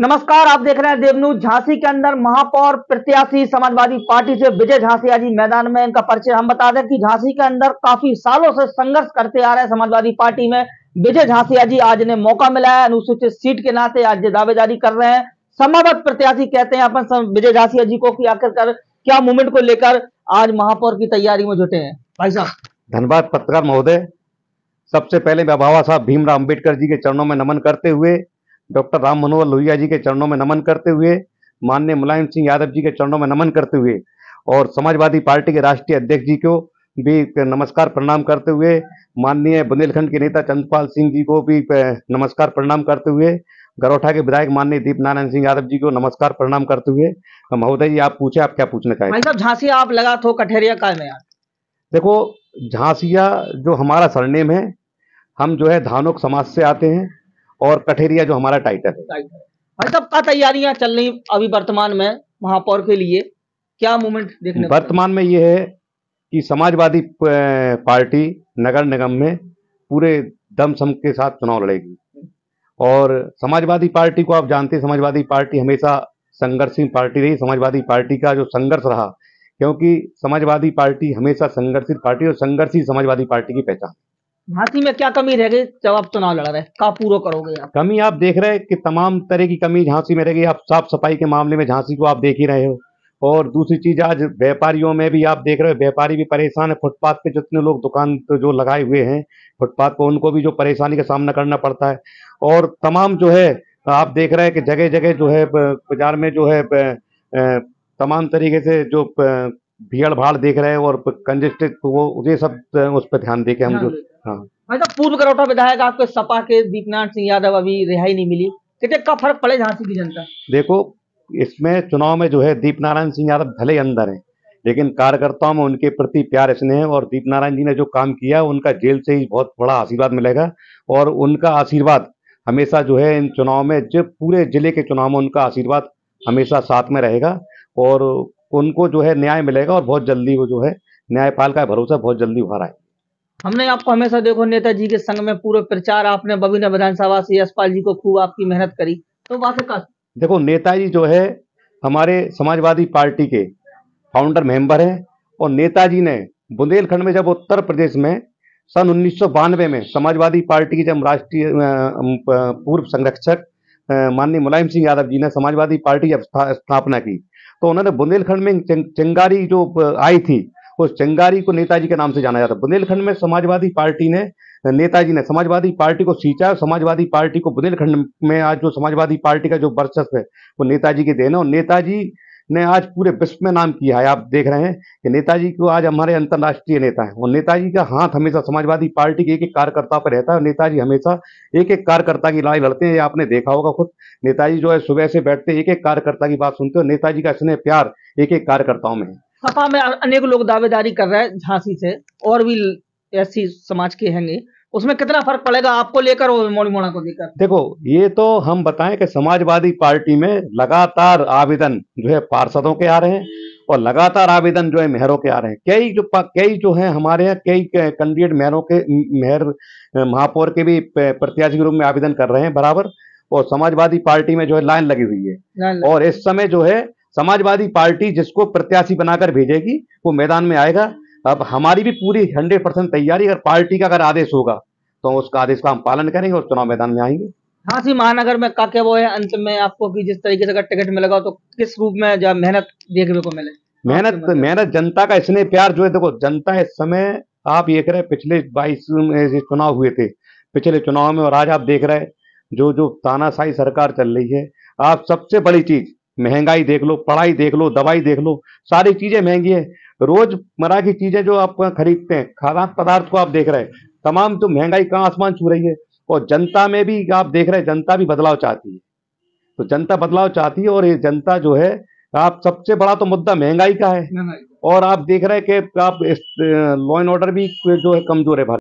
नमस्कार आप देख रहे हैं देवनू झांसी के अंदर महापौर प्रत्याशी समाजवादी पार्टी से विजय झांसी आज मैदान में इनका परिचय हम बता दें कि झांसी के अंदर काफी सालों से संघर्ष करते आ रहे हैं समाजवादी पार्टी में विजय झांसी जी आज ने मौका मिला है अनुसूचित सीट के नाते आज दावेदारी कर रहे हैं समावत प्रत्याशी कहते हैं अपन विजय झांसी जी को की आखिरकार क्या मूवमेंट को लेकर आज महापौर की तैयारी में जुटे हैं भाई साहब धन्यवाद पत्रकार महोदय सबसे पहले मैं बाबा साहब भीमराव अम्बेडकर जी के चरणों में नमन करते हुए डॉक्टर राम मनोहर लोहिया जी के चरणों में नमन करते हुए माननीय मुलायम सिंह यादव जी के चरणों में नमन करते हुए और समाजवादी पार्टी के राष्ट्रीय अध्यक्ष जी को भी नमस्कार प्रणाम करते हुए माननीय बुंदेलखंड के नेता चंद्रपाल सिंह जी को भी नमस्कार प्रणाम करते हुए गरौठा के विधायक माननीय दीप नारायण सिंह यादव जी को नमस्कार प्रणाम करते हुए महोदय जी आप पूछे आप क्या पूछना चाहेंगे साहब झांसी आप लगा तो कठेरिया का में देखो झांसिया जो हमारा सरनेम है हम जो है धानोक समाज से आते हैं और कठेरिया जो हमारा टाइटल है भाई साहब क्या तैयारियां चल रही अभी वर्तमान में महापौर के लिए क्या मूवमेंट देखने वर्तमान में ये है कि समाजवादी पार्टी नगर निगम में पूरे दमसम के साथ चुनाव लड़ेगी और समाजवादी पार्टी को आप जानते हैं समाजवादी पार्टी हमेशा संघर्षी पार्टी रही समाजवादी पार्टी का जो संघर्ष रहा क्योंकि समाजवादी पार्टी हमेशा संघर्षित पार्टी और संघर्षी समाजवादी पार्टी की पहचान भांति में क्या कमी रह गई जब आप तो चुनाव लड़ रहे का पूरा करोगे आप कमी आप देख रहे हैं कि तमाम तरह की कमी झांसी में रह गई आप साफ सफाई के मामले में झांसी को आप देख ही रहे हो और दूसरी चीज आज व्यापारियों में भी आप देख रहे हो व्यापारी भी परेशान है फुटपाथ पे जितने लोग दुकान जो लगाए हुए हैं फुटपाथ पे उनको भी जो परेशानी का सामना करना पड़ता है और तमाम जो है आप देख रहे हैं कि जगह जगह जो है बाजार में जो है तमाम तरीके से जो भीड़ भाड़ देख रहे हैं और कंजेस्टेड वो ये सब उस पर ध्यान दे के हम जो हाँ तो पूर्व करौटा विधायक आपके सपा के दीपनाथ सिंह यादव अभी रिहाई नहीं मिली कितने का फर्क पड़े झांसी की जनता देखो इसमें चुनाव में जो है दीप नारायण सिंह यादव भले अंदर है लेकिन कार्यकर्ताओं में उनके प्रति प्यार स्नेह और दीप नारायण जी ने जो काम किया उनका जेल से ही बहुत बड़ा आशीर्वाद मिलेगा और उनका आशीर्वाद हमेशा जो है इन चुनाव में जब पूरे जिले के चुनाव में उनका आशीर्वाद हमेशा साथ में रहेगा और उनको जो है न्याय मिलेगा और बहुत जल्दी वो जो है न्यायपाल का भरोसा बहुत जल्दी उभर है हमने आपको हमेशा देखो नेताजी के संग में पूरे प्रचार आपने बबीना विधानसभा से यशपाल जी को खूब आपकी मेहनत करी तो बात का देखो नेताजी जो है हमारे समाजवादी पार्टी के फाउंडर मेंबर हैं और नेताजी ने बुंदेलखंड में जब उत्तर प्रदेश में सन उन्नीस में समाजवादी पार्टी के जब राष्ट्रीय पूर्व संरक्षक माननीय मुलायम सिंह यादव जी ने समाजवादी पार्टी जब स्थापना की तो उन्होंने बुंदेलखंड में चिंगारी जो आई थी उस चंगारी को नेताजी के नाम से जाना जाता है बुंदेलखंड में समाजवादी पार्टी ने नेताजी ने समाजवादी पार्टी को सींचा समाजवादी पार्टी को बुंदेलखंड में आज जो समाजवादी पार्टी का जो वर्चस्व है वो नेताजी के देना और नेताजी ने आज पूरे विश्व में नाम किया है आप देख रहे हैं कि नेताजी को आज हमारे अंतर्राष्ट्रीय नेता हैं और नेताजी का हाथ हमेशा समाजवादी पार्टी के एक एक कार्यकर्ता पर रहता है और नेताजी हमेशा एक एक कार्यकर्ता की लड़ाई लड़ते हैं ये आपने देखा होगा खुद नेताजी जो है सुबह से बैठते एक एक कार्यकर्ता की बात सुनते हो नेताजी का स्नेह प्यार एक एक कार्यकर्ताओं में है सपा में अनेक लोग दावेदारी कर रहे हैं झांसी से और भी ऐसी समाज के हैंगे उसमें कितना फर्क पड़ेगा आपको लेकर और मोड़ी मोड़ा को लेकर देखो ये तो हम बताएं कि समाजवादी पार्टी में लगातार आवेदन जो है पार्षदों के आ रहे हैं और लगातार आवेदन जो है मेहरों के आ रहे हैं कई जो कई जो है हमारे यहाँ कई कैंडिडेट मेहरों के मेहर महापौर के भी प्रत्याशी के रूप में आवेदन कर रहे हैं बराबर और समाजवादी पार्टी में जो है लाइन लगी हुई है और इस समय जो है समाजवादी पार्टी जिसको प्रत्याशी बनाकर भेजेगी वो मैदान में आएगा अब हमारी भी पूरी हंड्रेड परसेंट तैयारी अगर पार्टी का अगर आदेश होगा तो उसका आदेश का हम पालन करेंगे और चुनाव मैदान में आएंगे झांसी महानगर में का क्या वो है अंत में आपको कि जिस तरीके से अगर टिकट लगाओ तो किस रूप में जो मेहनत देखने को मिले मेहनत मेहनत जनता का इसने प्यार जो है देखो जनता इस समय आप ये रहे पिछले बाईस में चुनाव हुए थे पिछले चुनाव में और आज आप देख रहे जो जो तानाशाही सरकार चल रही है आप सबसे बड़ी चीज महंगाई देख लो पढ़ाई देख लो दवाई देख लो सारी चीजें महंगी है रोजमर्रा की चीजें जो आप खरीदते हैं खाद्य पदार्थ को आप देख रहे हैं तमाम तो महंगाई कहाँ आसमान छू रही है और जनता में भी आप देख रहे हैं जनता भी बदलाव चाहती है तो जनता बदलाव चाहती है और ये जनता जो है आप सबसे बड़ा तो मुद्दा महंगाई का है और आप देख रहे हैं कि आप लॉ एंड ऑर्डर भी जो है कमजोर है भारत